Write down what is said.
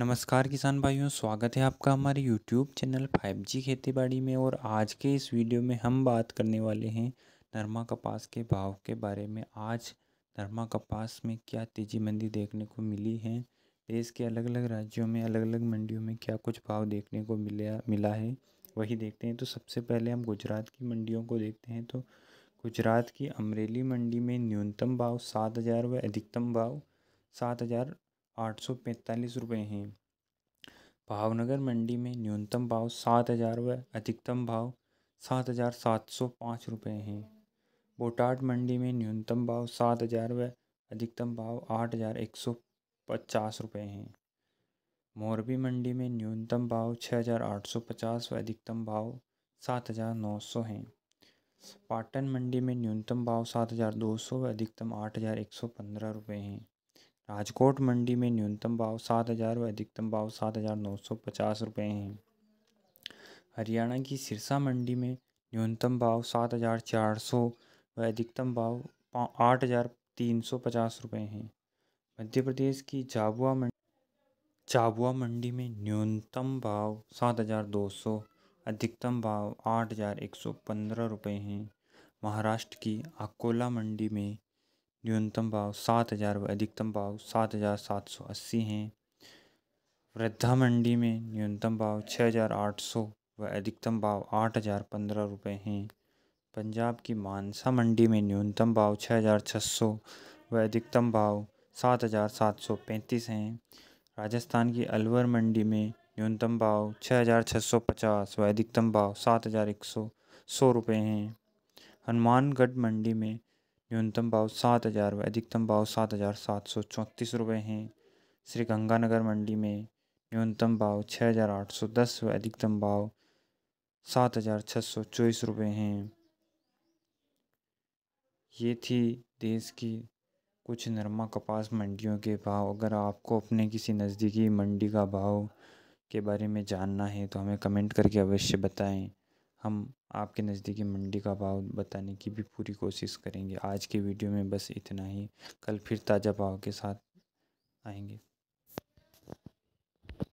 नमस्कार किसान भाइयों स्वागत है आपका हमारे यूट्यूब चैनल 5G खेतीबाड़ी में और आज के इस वीडियो में हम बात करने वाले हैं नरमा कपास के भाव के बारे में आज नरमा कपास में क्या तेजी मंदी देखने को मिली है देश के अलग अलग राज्यों में अलग अलग मंडियों में क्या कुछ भाव देखने को मिला मिला है वही देखते हैं तो सबसे पहले हम गुजरात की मंडियों को देखते हैं तो गुजरात की अमरेली मंडी में न्यूनतम भाव सात हज़ार व अधिकतम भाव सात हज़ार आठ सौ पैंतालीस रुपये हैं भावनगर मंडी में न्यूनतम भाव सात हज़ार व अधिकतम भाव सात हज़ार सात सौ पाँच रुपये हैं बोटाट मंडी में न्यूनतम भाव सात हज़ार व अधिकतम भाव आठ हज़ार एक सौ पचास रुपये हैं मोरबी मंडी में न्यूनतम भाव छः हज़ार आठ सौ पचास व अधिकतम भाव सात हज़ार नौ सौ हैं पाटन मंडी में न्यूनतम भाव सात हज़ार दो सौ व अधिकतम आठ हज़ार एक सौ पंद्रह रुपये हैं राजकोट मंडी में न्यूनतम भाव सात हज़ार व अधिकतम भाव सात हज़ार नौ सौ पचास रुपये हैं हरियाणा की सिरसा मंडी में न्यूनतम भाव सात हज़ार चार सौ व अधिकतम भाव आठ हज़ार तीन सौ पचास रुपये हैं मध्य प्रदेश की झाबुआ मंडी झाबुआ मंडी में न्यूनतम भाव सात हज़ार दो सौ अधिकतम भाव आठ हज़ार एक सौ पंद्रह रुपये हैं महाराष्ट्र की अकोला मंडी में न्यूनतम भाव सात हज़ार व अधिकतम भाव सात हज़ार सात सौ अस्सी हैं वृद्धा मंडी में न्यूनतम भाव छः हज़ार आठ सौ व अधिकतम भाव आठ हज़ार पंद्रह रुपये हैं पंजाब की मानसा मंडी में न्यूनतम भाव छः हज़ार छः सौ व अधिकतम भाव सात हज़ार सात सौ पैंतीस हैं राजस्थान की अलवर मंडी में न्यूनतम भाव छः हज़ार छः सौ पचास व अधिकतम भाव सात हज़ार एक सौ सौ रुपये हैं हनुमानगढ़ मंडी में न्यूनतम भाव सात हज़ार व अधिकतम भाव सात हज़ार सात सौ चौंतीस रुपये हैं श्री गंगानगर मंडी में न्यूनतम भाव छः हज़ार आठ सौ दस व अधिकतम भाव सात हज़ार छः सौ चौबीस रुपये हैं ये थी देश की कुछ नरमा कपास मंडियों के भाव अगर आपको अपने किसी नज़दीकी मंडी का भाव के बारे में जानना है तो हमें कमेंट करके अवश्य बताएं हम आपके नज़दीकी मंडी का भाव बताने की भी पूरी कोशिश करेंगे आज के वीडियो में बस इतना ही कल फिर ताज़ा भाव के साथ आएंगे